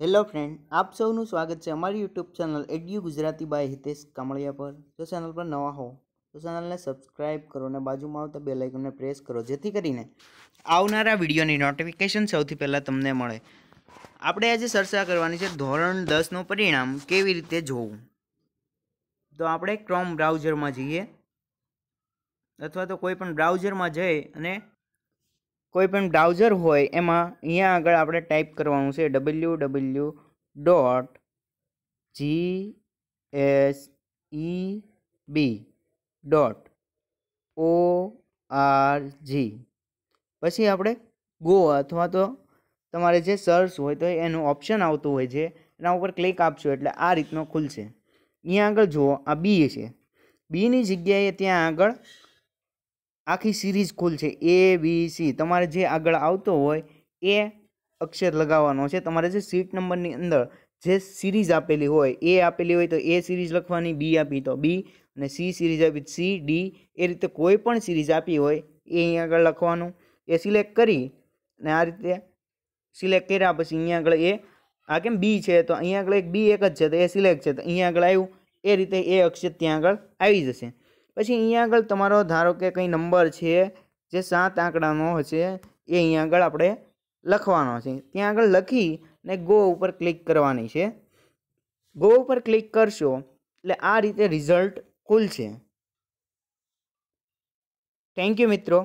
hello friend આપ સૌનું સ્વાગત છે અમારી YouTube channel edu Gujarati by Hitesh Kamaliya પર જો ચેનલ પર નવા હો તો ચેનલને સબસ્ક્રાઇબ કરો અને બાજુમાં આવતા બે લાઇકોને પ્રેસ કરો જેથી કરીને આવનારા વિડીયોની નોટિફિકેશન સૌથી પહેલાં તમને મળે આપણે આજે ચર્ચા કરવાની છે ધોરણ દસનું પરિણામ કેવી રીતે જોવું તો આપણે ક્રોમ બ્રાઉઝરમાં જઈએ અથવા તો કોઈ પણ બ્રાઉઝરમાં જઈ અને કોઈ પણ બ્રાઉઝર હોય એમાં અહીંયા આગળ આપણે ટાઈપ કરવાનું છે W W dot G S E B dot O R G પછી આપણે ગો અથવા તો તમારે જે સર્ચ હોય તો એનું ઓપ્શન આવતું હોય છે એના ઉપર ક્લિક આપશો એટલે આ રીતનો ખુલશે અહીંયા આગળ જુઓ આ બી છે બીની જગ્યાએ ત્યાં આગળ આખી સિરીઝ કુલ છે એ બી સી તમારે જે આગળ આવતો હોય એ અક્ષર લગાવવાનો છે તમારે જે સીટ નંબરની અંદર જે સિરીઝ આપેલી હોય એ આપેલી હોય તો એ સિરીઝ લખવાની બી આપી તો બી અને સી સિરીઝ આપી સી ડી એ રીતે કોઈ પણ સિરીઝ આપી હોય એ અહીંયા આગળ લખવાનું એ સિલેક્ટ કરી અને આ રીતે સિલેક્ટ કર્યા પછી અહીંયા આગળ એ આ કેમ બી છે તો અહીંયા આગળ એક બી એક જ છે તો એ સિલેક્ટ છે તો અહીંયા આગળ આવ્યું એ રીતે એ અક્ષર ત્યાં આગળ આવી જશે પછી અહીંયા આગળ તમારો ધારો કે કંઈ નંબર છે જે સાત આંકડાનો હશે એ અહીંયા આગળ આપણે લખવાનો છે ત્યાં આગળ લખી ને ગો ઉપર ક્લિક કરવાની છે ગો ઉપર ક્લિક કરશો એટલે આ રીતે રિઝલ્ટ ખુલશે થેન્ક યુ મિત્રો